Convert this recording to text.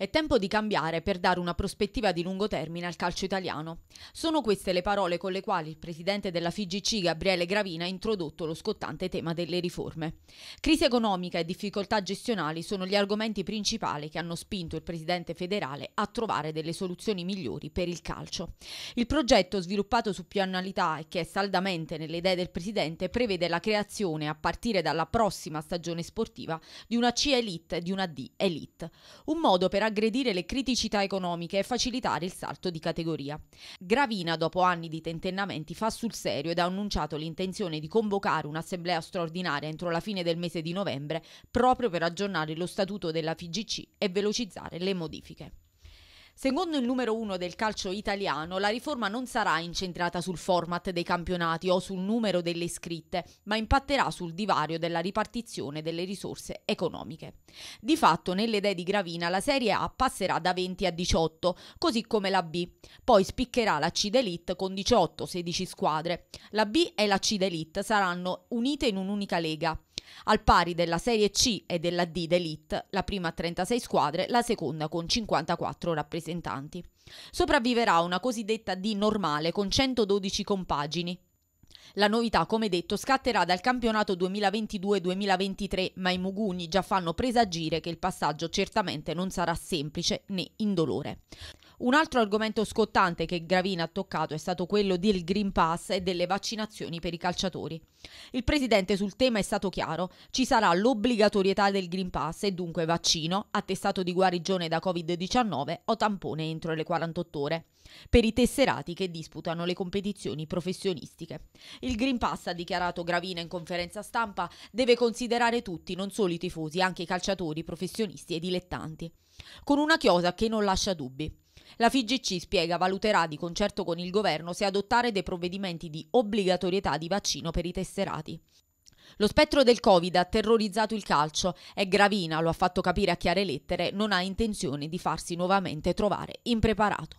È tempo di cambiare per dare una prospettiva di lungo termine al calcio italiano. Sono queste le parole con le quali il presidente della FIGC Gabriele Gravina ha introdotto lo scottante tema delle riforme. Crisi economica e difficoltà gestionali sono gli argomenti principali che hanno spinto il presidente federale a trovare delle soluzioni migliori per il calcio. Il progetto sviluppato su pianalità e che è saldamente nelle idee del presidente prevede la creazione a partire dalla prossima stagione sportiva di una C Elite e di una D Elite, un modo per aggredire le criticità economiche e facilitare il salto di categoria. Gravina, dopo anni di tentennamenti, fa sul serio ed ha annunciato l'intenzione di convocare un'assemblea straordinaria entro la fine del mese di novembre proprio per aggiornare lo statuto della FIGC e velocizzare le modifiche. Secondo il numero uno del calcio italiano, la riforma non sarà incentrata sul format dei campionati o sul numero delle iscritte, ma impatterà sul divario della ripartizione delle risorse economiche. Di fatto, nelle idee di Gravina, la Serie A passerà da 20 a 18, così come la B. Poi spiccherà la C d'Elite con 18-16 squadre. La B e la C d'Elite saranno unite in un'unica lega al pari della Serie C e della D d'Elite, la prima a 36 squadre, la seconda con 54 rappresentanti. Sopravviverà una cosiddetta D normale con 112 compagini, la novità, come detto, scatterà dal campionato 2022-2023, ma i Mugugni già fanno presagire che il passaggio certamente non sarà semplice né indolore. Un altro argomento scottante che Gravina ha toccato è stato quello del Green Pass e delle vaccinazioni per i calciatori. Il presidente sul tema è stato chiaro, ci sarà l'obbligatorietà del Green Pass e dunque vaccino, attestato di guarigione da Covid-19 o tampone entro le 48 ore per i tesserati che disputano le competizioni professionistiche. Il Green Pass, ha dichiarato Gravina in conferenza stampa, deve considerare tutti, non solo i tifosi, anche i calciatori, professionisti e dilettanti, con una chiosa che non lascia dubbi. La FIGC spiega valuterà di concerto con il governo se adottare dei provvedimenti di obbligatorietà di vaccino per i tesserati. Lo spettro del Covid ha terrorizzato il calcio e Gravina, lo ha fatto capire a chiare lettere, non ha intenzione di farsi nuovamente trovare impreparato.